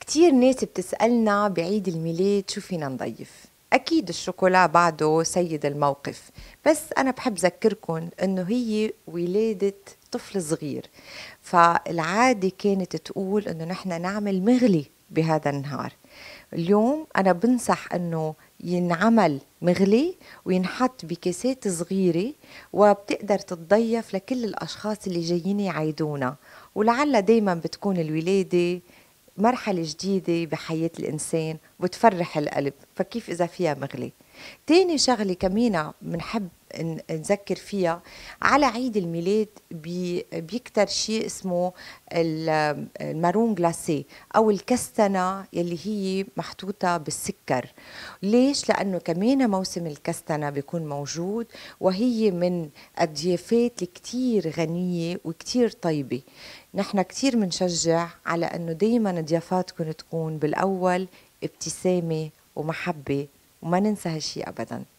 كتير ناس بتسألنا بعيد الميلاد شو فينا نضيف أكيد الشوكولا بعده سيد الموقف بس أنا بحب ذكركم أنه هي ولادة طفل صغير فالعادة كانت تقول أنه نحن نعمل مغلي بهذا النهار اليوم أنا بنصح أنه ينعمل مغلي وينحط بكاسات صغيرة وبتقدر تتضيف لكل الأشخاص اللي جايين يعيدونا ولعل دايما بتكون الولادة مرحلة جديدة بحياة الإنسان وتفرح القلب فكيف إذا فيها مغلي تاني شغلة كمينة بنحب نذكر فيها على عيد الميلاد بيكتر شيء اسمه المارون غلاسي او الكستنه يلي هي محطوطه بالسكر ليش لانه كمان موسم الكستنه بيكون موجود وهي من الضيافات اللي غنيه وكتير طيبه نحن كتير بنشجع على انه دايما ضيافاتكم تكون بالاول ابتسامه ومحبه وما ننسى هالشي ابدا